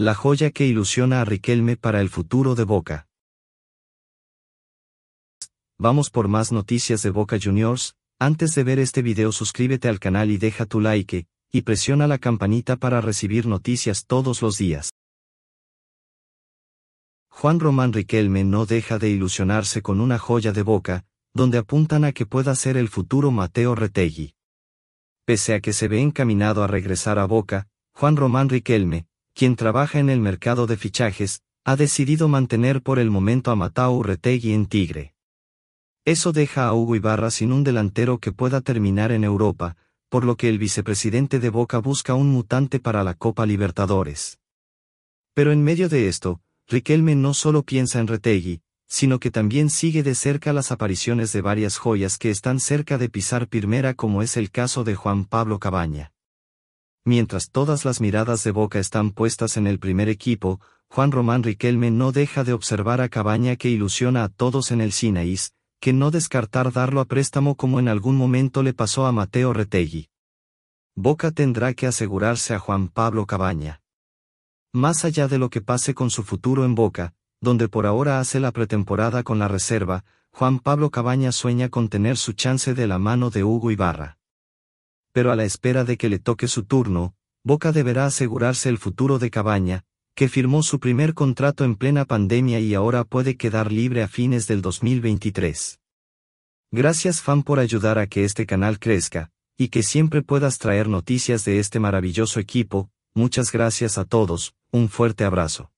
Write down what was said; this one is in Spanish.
La joya que ilusiona a Riquelme para el futuro de Boca. Vamos por más noticias de Boca Juniors, antes de ver este video suscríbete al canal y deja tu like, y presiona la campanita para recibir noticias todos los días. Juan Román Riquelme no deja de ilusionarse con una joya de Boca, donde apuntan a que pueda ser el futuro Mateo Retegui. Pese a que se ve encaminado a regresar a Boca, Juan Román Riquelme, quien trabaja en el mercado de fichajes, ha decidido mantener por el momento a Matau Retegui en Tigre. Eso deja a Hugo Ibarra sin un delantero que pueda terminar en Europa, por lo que el vicepresidente de Boca busca un mutante para la Copa Libertadores. Pero en medio de esto, Riquelme no solo piensa en Retegui, sino que también sigue de cerca las apariciones de varias joyas que están cerca de pisar primera como es el caso de Juan Pablo Cabaña. Mientras todas las miradas de Boca están puestas en el primer equipo, Juan Román Riquelme no deja de observar a Cabaña que ilusiona a todos en el Sinaís, que no descartar darlo a préstamo como en algún momento le pasó a Mateo Retegui. Boca tendrá que asegurarse a Juan Pablo Cabaña. Más allá de lo que pase con su futuro en Boca, donde por ahora hace la pretemporada con la reserva, Juan Pablo Cabaña sueña con tener su chance de la mano de Hugo Ibarra pero a la espera de que le toque su turno, Boca deberá asegurarse el futuro de Cabaña, que firmó su primer contrato en plena pandemia y ahora puede quedar libre a fines del 2023. Gracias fan por ayudar a que este canal crezca, y que siempre puedas traer noticias de este maravilloso equipo, muchas gracias a todos, un fuerte abrazo.